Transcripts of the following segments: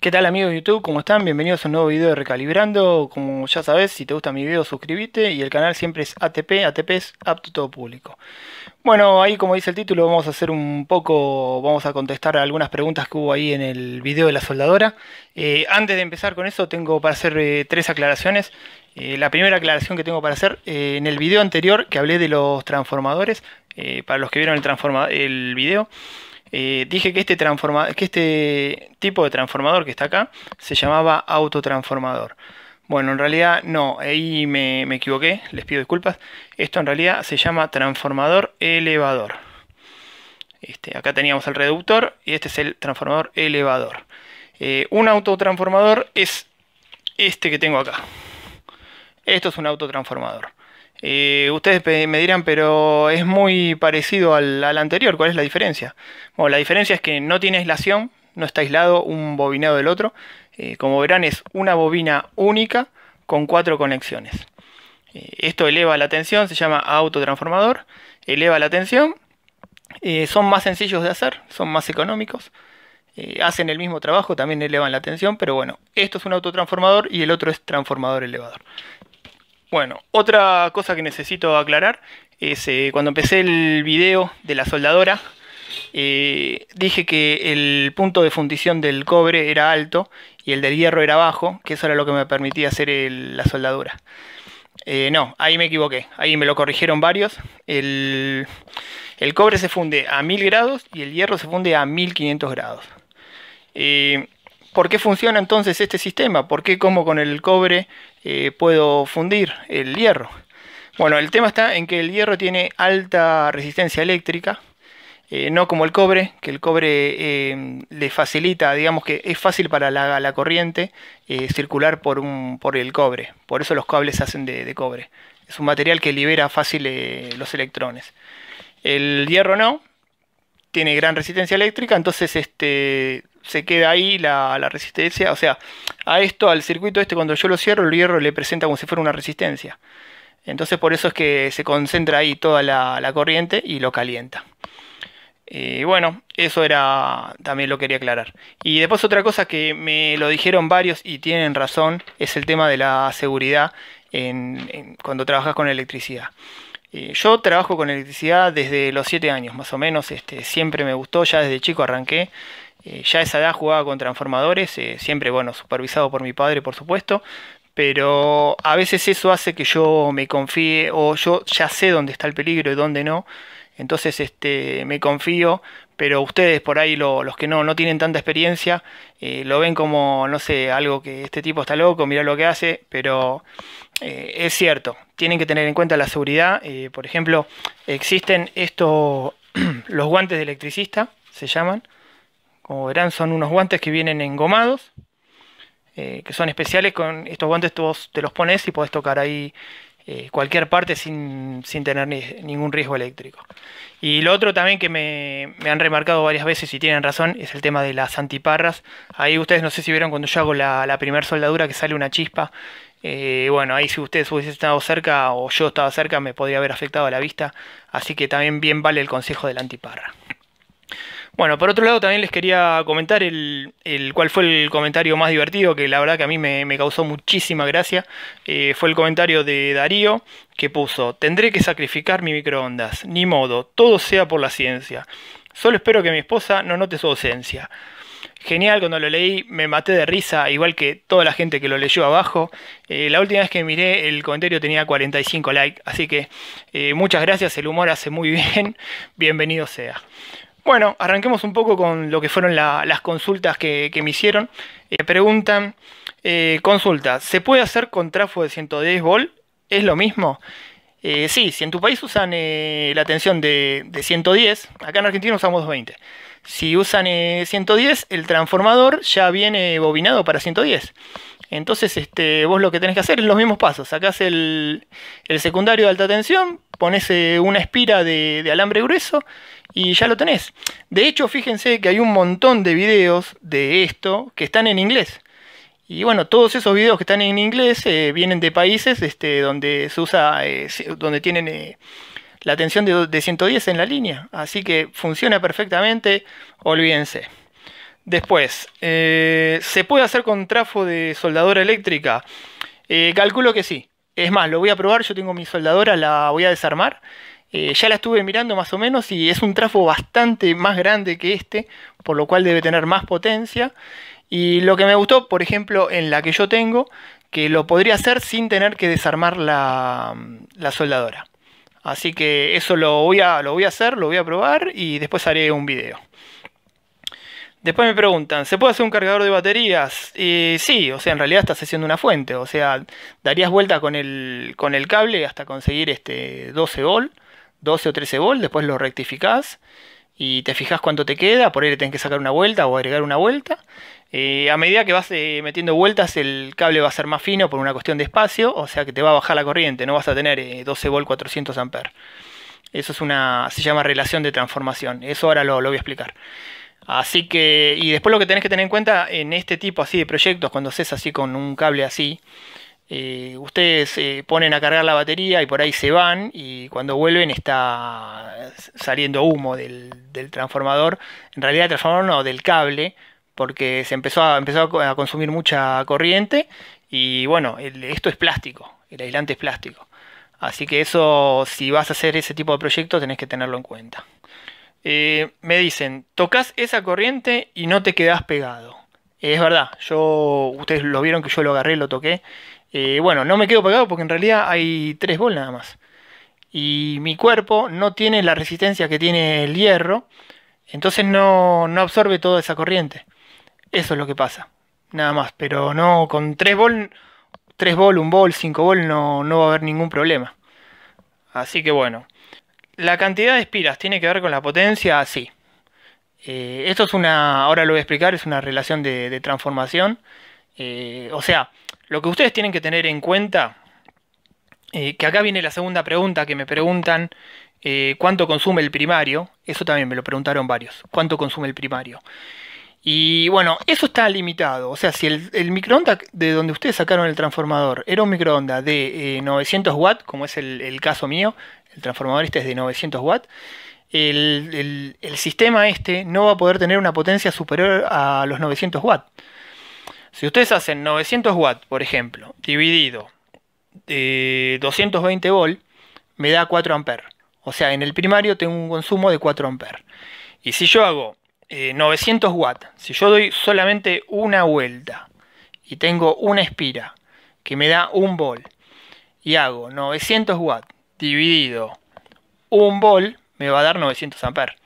¿Qué tal amigos de YouTube? ¿Cómo están? Bienvenidos a un nuevo video de Recalibrando. Como ya sabes, si te gusta mi video suscríbete y el canal siempre es ATP, ATP es apto todo público. Bueno, ahí como dice el título vamos a hacer un poco, vamos a contestar algunas preguntas que hubo ahí en el video de la soldadora. Eh, antes de empezar con eso tengo para hacer eh, tres aclaraciones. Eh, la primera aclaración que tengo para hacer, en el video anterior que hablé de los transformadores, para los que vieron el, el video, eh, dije este que este, tipo de transformador que está acá se llamaba autotransformador. Bueno, en realidad no, ahí me, me equivoqué, les pido disculpas. Esto en realidad se llama transformador elevador. Este, acá teníamos el reductor y este es el transformador elevador. Eh, un autotransformador es este que tengo acá. Esto es un autotransformador. Eh, ustedes me dirán, pero es muy parecido al, anterior, ¿cuál es la diferencia? Bueno, la diferencia es que no tiene aislación, no está aislado un bobinado del otro. Eh, como verán, es una bobina única con cuatro conexiones. Eh, esto eleva la tensión, se llama autotransformador, eleva la tensión. son más sencillos de hacer, son más económicos. hacen el mismo trabajo, también elevan la tensión, pero bueno, esto es un autotransformador y el otro es transformador elevador. Bueno, otra cosa que necesito aclarar es eh, cuando empecé el video de la soldadora, eh, dije que el punto de fundición del cobre era alto y el del hierro era bajo, que eso era lo que me permitía hacer la soldadura. Eh, no, ahí me equivoqué, ahí me lo corrigieron varios. El, cobre se funde a 1000 grados y el hierro se funde a 1500 grados. ¿Por qué funciona entonces este sistema? ¿Por qué como con el cobre eh, puedo fundir el hierro? Bueno, el tema está en que el hierro tiene alta resistencia eléctrica, eh, no como el cobre, que el cobre em, le facilita, digamos que es fácil para la, corriente eh, circular por, el cobre, por eso los cables se hacen de cobre. Es un material que libera fácil los electrones. El hierro no, tiene gran resistencia eléctrica, entonces este, se queda ahí la, resistencia. O sea, a esto, al circuito este, cuando yo lo cierro, el hierro le presenta como si fuera una resistencia. Entonces por eso es que se concentra ahí toda la, corriente y lo calienta. Y eh, bueno, eso era también lo quería aclarar. Y después otra cosa que me lo dijeron varios y tienen razón es el tema de la seguridad cuando trabajas con electricidad. Eh, yo trabajo con electricidad desde los 7 años, más o menos, este, siempre me gustó, ya desde chico arranqué. Eh, ya a esa edad jugaba con transformadores, eh, siempre, bueno, supervisado por mi padre, por supuesto, pero a veces eso hace que yo me confíe o yo ya sé dónde está el peligro y dónde no. Entonces este, me confío, pero ustedes por ahí, los que no, tienen tanta experiencia, eh, lo ven como, no sé, algo que este tipo está loco, mira lo que hace, pero es cierto, tienen que tener en cuenta la seguridad. por ejemplo, existen estos, los guantes de electricista, se llaman, como verán, son unos guantes que vienen engomados, eh, que son especiales. Con estos guantes tú te los pones y podés tocar ahí eh, cualquier parte sin, tener ningún riesgo eléctrico. Y lo otro también que me, han remarcado varias veces y tienen razón es el tema de las antiparras. Ahí ustedes no sé si vieron cuando yo hago la, primera soldadura que sale una chispa. Eh, bueno, ahí si ustedes hubiesen estado cerca o yo estaba cerca me podría haber afectado a la vista. Así que también bien vale el consejo de la antiparra. Bueno, por otro lado también les quería comentar el, el cuál fue el comentario más divertido, que la verdad que a mí me, causó muchísima gracia. Eh, fue el comentario de Darío que puso, tendré que sacrificar mi microondas, ni modo, todo sea por la ciencia. Solo espero que mi esposa no note su ausencia. Genial, cuando lo leí me maté de risa, igual que toda la gente que lo leyó abajo. Eh, la última vez que miré el comentario tenía 45 likes, así que eh, muchas gracias, el humor hace muy bien, bienvenido sea. Bueno, arranquemos un poco con lo que fueron las consultas que, me hicieron. Eh, preguntan, eh, consulta, ¿se puede hacer con trafo de 110 volt? ¿Es lo mismo? Eh, sí, si en tu país usan la tensión de, 110, acá en Argentina usamos 220. Si usan 110, el transformador ya viene bobinado para 110. Entonces este, vos lo que tenés que hacer es los mismos pasos. Sacás el, el secundario de alta tensión, pones una espira de alambre grueso y ya lo tenés. De hecho, fíjense que hay un montón de videos de esto que están en inglés. Y bueno, todos esos videos que están en inglés eh, vienen de países este, donde se usa, eh, donde tienen eh, la tensión de, 110 en la línea. Así que funciona perfectamente, olvídense. Después, ¿se puede hacer con trafo de soldadora eléctrica? calculo que sí. Es más, lo voy a probar, yo tengo mi soldadora, la voy a desarmar eh, ya la estuve mirando más o menos y es un trafo bastante más grande que este, por lo cual debe tener más potencia. Y lo que me gustó, por ejemplo, en la que yo tengo, que lo podría hacer sin tener que desarmar la, soldadora. Así que eso lo voy, a, lo voy a hacer, lo voy a probar y después haré un video. Después me preguntan, ¿se puede hacer un cargador de baterías? Eh, sí, o sea, en realidad estás haciendo una fuente, o sea, darías vuelta con el, con el cable hasta conseguir este 12 volt 12 o 13 volts, después lo rectificás y te fijas cuánto te queda, por ahí le tenés que sacar una vuelta o agregar una vuelta. Eh, a medida que vas eh, metiendo vueltas, el cable va a ser más fino por una cuestión de espacio, o sea que te va a bajar la corriente, no vas a tener 12 volt 400 amperes. Eso es una, se llama relación de transformación, eso ahora lo, voy a explicar. Así que, y después lo que tenés que tener en cuenta en este tipo así de proyectos, cuando haces así con un cable así, eh, ustedes eh, ponen a cargar la batería y por ahí se van y cuando vuelven está saliendo humo del, transformador, en realidad el transformador no, del cable, porque se empezó a, consumir mucha corriente y bueno, esto es plástico, el aislante es plástico. Así que eso, si vas a hacer ese tipo de proyectos, tenés que tenerlo en cuenta. Eh, me dicen, tocas esa corriente y no te quedas pegado. Es verdad, yo, ustedes lo vieron que yo lo agarré, lo toqué eh, bueno, no me quedo pegado porque en realidad hay tres vols nada más. Y mi cuerpo no tiene la resistencia que tiene el hierro, entonces no, absorbe toda esa corriente. Eso es lo que pasa, nada más. Pero no, con tres bol, tres bol, un bol, cinco bol, no, va a haber ningún problema. Así que bueno. La cantidad de espiras tiene que ver con la potencia, sí. Eh, esto es una, ahora lo voy a explicar, es una relación de, transformación. Eh, o sea, lo que ustedes tienen que tener en cuenta, eh, que acá viene la segunda pregunta que me preguntan, eh, ¿cuánto consume el primario? Eso también me lo preguntaron varios, ¿cuánto consume el primario? Y bueno, eso está limitado. O sea, si el, microondas de donde ustedes sacaron el transformador era un microondas de 900 eh, watts, como es el, caso mío, el transformador este es de 900 watts, el, el, sistema este no va a poder tener una potencia superior a los 900 watts. Si ustedes hacen 900 watts, por ejemplo, dividido de 220 volt, me da 4 amperes. O sea, en el primario tengo un consumo de 4 amperes. Y si yo hago 900 eh, watts, si yo doy solamente una vuelta y tengo una espira que me da 1 volt y hago 900 watts dividido 1 volt, me va a dar 900 amperes.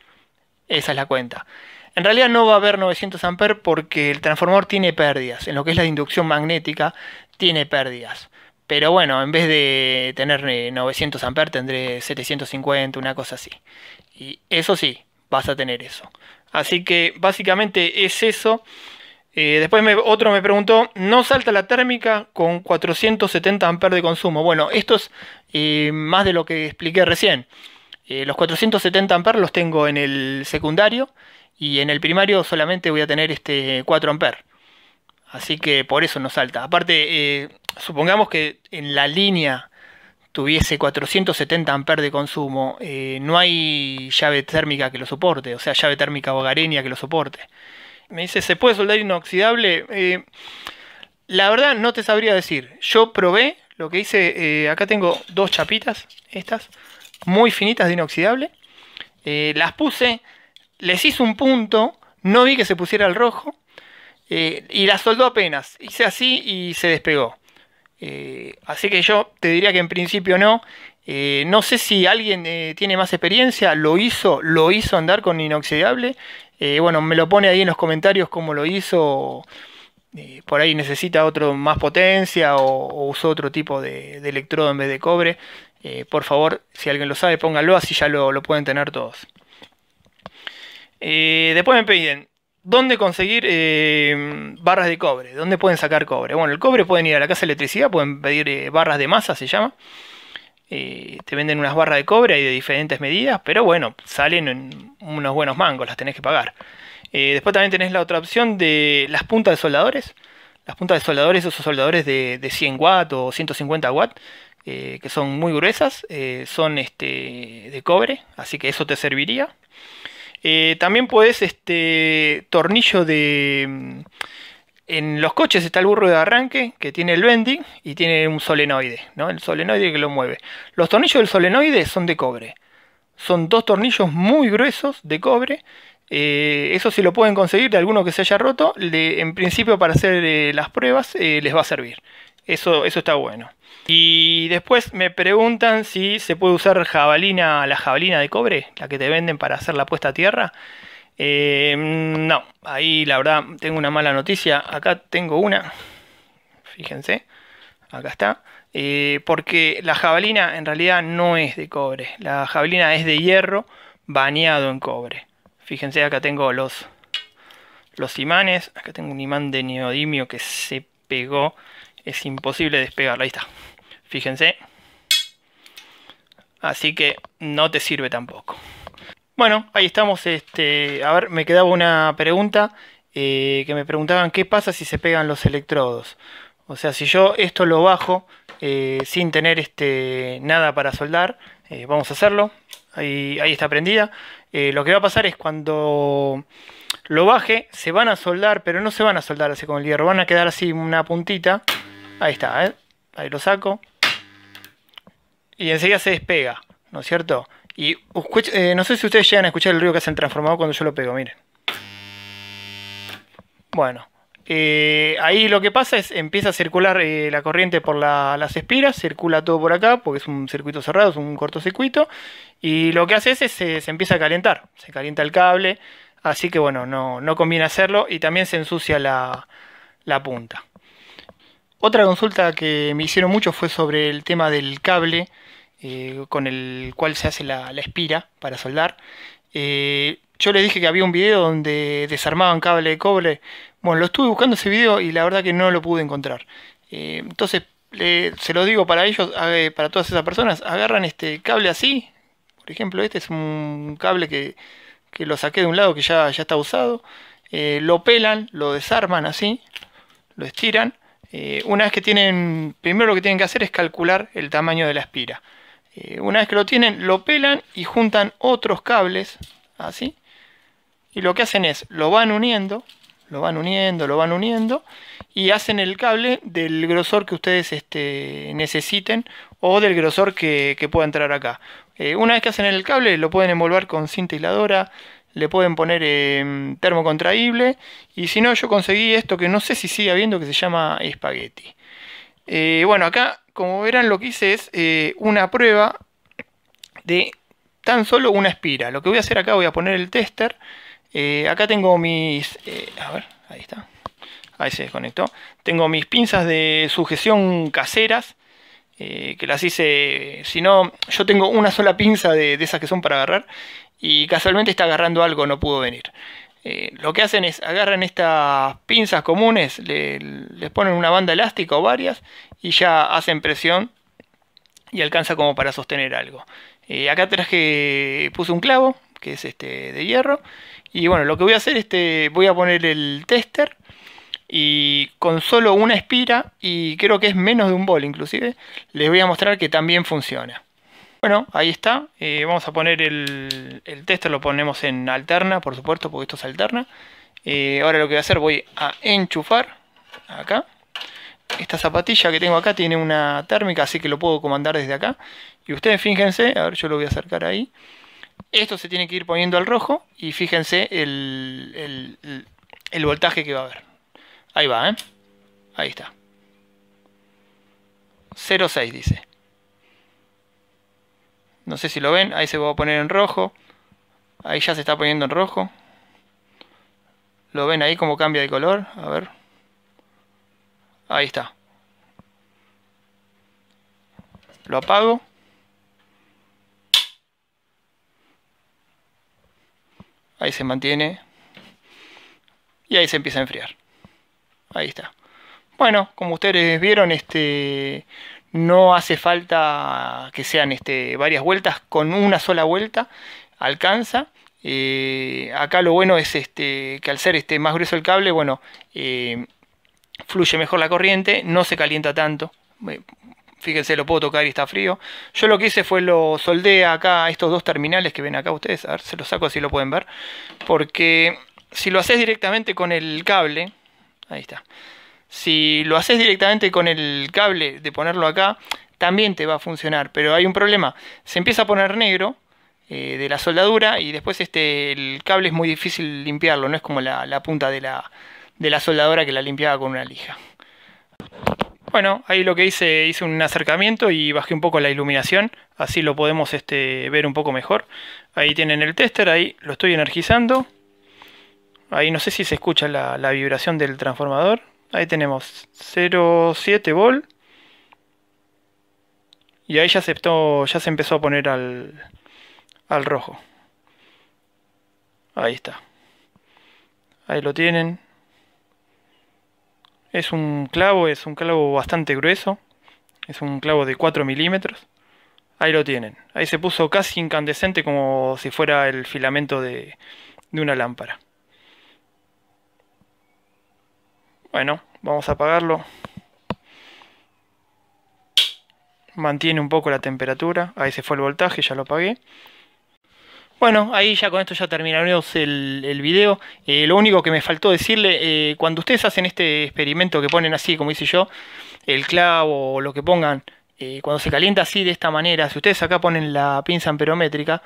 Esa es la cuenta. En realidad no va a haber 900 amperes porque el transformador tiene pérdidas. En lo que es la inducción magnética tiene pérdidas. Pero bueno, en vez de tener 900 eh, amperes tendré 750, una cosa así. Y eso sí, vas a tener eso. Así que básicamente es eso. Eh, después otro me preguntó, ¿no salta la térmica con 470 amperes de consumo? Bueno, esto es eh, más de lo que expliqué recién. los 470 amperes los tengo en el secundario y en el primario solamente voy a tener este 4 a Así que por eso no salta. Aparte, eh, supongamos que en la línea tuviese 470 amperes de consumo, eh, no hay llave térmica que lo soporte, o sea, llave térmica hogareña que lo soporte. Me dice, ¿se puede soldar inoxidable? Eh, la verdad no te sabría decir. Yo probé, lo que hice, acá tengo dos chapitas, estas, muy finitas de inoxidable. las puse les hice un punto, no vi que se pusiera el rojo, eh, y la soldó apenas. Hice así y se despegó. Eh, así que yo te diría que en principio no. Eh, no sé si alguien tiene más experiencia, lo hizo, lo hizo andar con inoxidable. bueno, me lo pone ahí en los comentarios cómo lo hizo. por ahí necesita otro más potencia o, o usó otro tipo de, electrodo en vez de cobre. por favor, si alguien lo sabe, pónganlo, así ya lo pueden tener todos. Eh, después me piden, ¿dónde conseguir eh, barras de cobre? ¿Dónde pueden sacar cobre? Bueno, el cobre pueden ir a la casa de electricidad, pueden pedir eh, barras de masa, se llama. te venden unas barras de cobre, hay de diferentes medidas, pero bueno, salen en unos buenos mangos, las tenés que pagar. después también tenés la otra opción de las puntas de soldadores. Las puntas de soldadores, esos soldadores de, 100 watts o 150 watts, que son muy gruesas, son este, de cobre, así que eso te serviría. Eh, también puedes este tornillo de... Mm, en los coches está el burro de arranque que tiene el bending y tiene un solenoide, ¿no? El solenoide que lo mueve. Los tornillos del solenoide son de cobre. Son dos tornillos muy gruesos de cobre eh, eso si lo pueden conseguir de alguno que se haya roto, en principio para hacer eh, las pruebas les va a servir. Eso, está bueno. Y después me preguntan si se puede usar jabalina, la jabalina de cobre, la que te venden para hacer la puesta a tierra. Eh, no, ahí la verdad tengo una mala noticia. Acá tengo una. Fíjense, acá está. Eh, porque la jabalina en realidad no es de cobre. La jabalina es de hierro bañado en cobre. Fíjense, acá tengo los, los imanes. Acá tengo un imán de neodimio que se pegó es imposible despegarla, Ahí está. Fíjense. Así que no te sirve tampoco. Bueno, ahí estamos. Este, a ver, me quedaba una pregunta eh, que me preguntaban qué pasa si se pegan los electrodos. O sea, si yo esto lo bajo eh, sin tener este, nada para soldar, eh, vamos a hacerlo. Ahí, ahí está prendida. lo que va a pasar es cuando lo baje, se van a soldar, pero no se van a soldar así con el hierro, van a quedar así una puntita Ahí está, ¿eh? Ahí lo saco. Y enseguida se despega, ¿no es cierto? Y eh, no sé si ustedes llegan a escuchar el ruido que el transformado cuando yo lo pego, miren. Bueno, eh, ahí lo que pasa es empieza a circular la corriente por las espiras, circula todo por acá, porque es un circuito cerrado, es un cortocircuito, y lo que hace es, se, empieza a calentar, se calienta el cable, así que bueno, no, no conviene hacerlo y también se ensucia la punta. Otra consulta que me hicieron mucho fue sobre el tema del cable eh, con el cual se hace la, espira para soldar. Eh, yo les dije que había un video donde desarmaban cable de cobre. Bueno, lo estuve buscando ese video y la verdad que no lo pude encontrar. Eh, entonces, se lo digo para ellos, para todas esas personas, agarran este cable así. Por ejemplo, este es un cable que, lo saqué de un lado que ya, ya está usado. lo pelan, lo desarman así, lo estiran eh, una vez que tienen, primero lo que tienen que hacer es calcular el tamaño de la espira. Eh, una vez que lo tienen, lo pelan y juntan otros cables, así. Y lo que hacen es, lo van uniendo, lo van uniendo, lo van uniendo, y hacen el cable del grosor que ustedes este, necesiten o del grosor que, pueda entrar acá. Eh, una vez que hacen el cable, lo pueden envolver con cinta aisladora le pueden poner em, termocontraíble y si no yo conseguí esto que no sé si sigue habiendo que se llama espagueti eh, bueno acá como verán lo que hice es eh, una prueba de tan solo una espira lo que voy a hacer acá voy a poner el tester eh, acá tengo mis a ver ahí está ahí se desconectó tengo mis pinzas de sujeción caseras que las hice, si no, yo tengo una sola pinza de, de esas que son para agarrar y casualmente está agarrando algo, no pudo venir. Eh, lo que hacen es agarran estas pinzas comunes, les ponen una banda elástica o varias y ya hacen presión y alcanza como para sostener algo. Eh, acá traje, puse un clavo, que es este de hierro, y bueno, lo que voy a hacer es este, voy a poner el tester y con solo una espira y creo que es menos de un bol inclusive, les voy a mostrar que también funciona. Bueno, ahí está. Eh, vamos a poner el, texto, lo ponemos en alterna, por supuesto, porque esto es alterna. Eh, ahora lo que voy a hacer, voy a enchufar acá. Esta zapatilla que tengo acá tiene una térmica, así que lo puedo comandar desde acá. Y ustedes fíjense, a ver, yo lo voy a acercar ahí. Esto se tiene que ir poniendo al rojo y fíjense el, el voltaje que va a haber. Ahí va, ¿eh? Ahí está. 0,6 dice. No sé si lo ven, ahí se va a poner en rojo. Ahí ya se está poniendo en rojo. ¿Lo ven ahí como cambia de color? A ver. Ahí está. Lo apago. Ahí se mantiene. Y ahí se empieza a enfriar. Ahí está. Bueno, como ustedes vieron, este no hace falta que sean este, varias vueltas, con una sola vuelta alcanza. Eh, acá lo bueno es este, que al ser este, más grueso el cable, bueno, eh, fluye mejor la corriente, no se calienta tanto. Eh, fíjense, lo puedo tocar y está frío. Yo lo que hice fue lo soldé acá estos dos terminales que ven acá ustedes. A ver, se los saco así lo pueden ver. Porque si lo haces directamente con el cable, ahí está si lo haces directamente con el cable de ponerlo acá, también te va a funcionar, pero hay un problema. Se empieza a poner negro eh, de la soldadura y después este, el cable es muy difícil limpiarlo, no es como la, punta de la, de soldadora que la limpiaba con una lija. Bueno, ahí lo que hice, hice un acercamiento y bajé un poco la iluminación, así lo podemos este, ver un poco mejor. Ahí tienen el tester, ahí lo estoy energizando. Ahí no sé si se escucha la vibración del transformador. Ahí tenemos 0.7 volt. Y ahí ya aceptó, ya se empezó a poner al, al rojo. Ahí está. Ahí lo tienen. Es un clavo, es un clavo bastante grueso. Es un clavo de 4 milímetros. Ahí lo tienen. Ahí se puso casi incandescente como si fuera el filamento de una lámpara. Bueno, vamos a apagarlo. Mantiene un poco la temperatura. Ahí se fue el voltaje, ya lo apagué. Bueno, ahí ya con esto ya terminaremos el, video. Eh, lo único que me faltó decirle, eh, cuando ustedes hacen este experimento que ponen así, como hice yo, el clavo o lo que pongan, eh, cuando se calienta así de esta manera, si ustedes acá ponen la pinza amperométrica,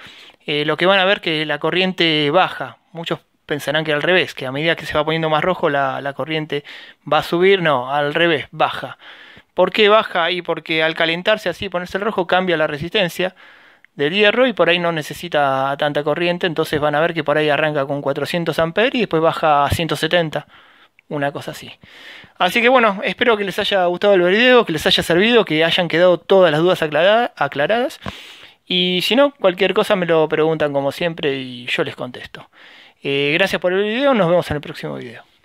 lo que van a ver que la corriente baja. Muchos pensarán que al revés, que a medida que se va poniendo más rojo la, corriente va a subir, no, al revés, baja. ¿Por qué baja? Y porque al calentarse así, ponerse el rojo, cambia la resistencia del hierro y por ahí no necesita tanta corriente, entonces van a ver que por ahí arranca con 400 amperes y después baja a 170, una cosa así. Así que bueno, espero que les haya gustado el video, que les haya servido, que hayan quedado todas las dudas aclaradas. Y si no, cualquier cosa me lo preguntan como siempre y yo les contesto. Eh, gracias por el video, nos vemos en el próximo video.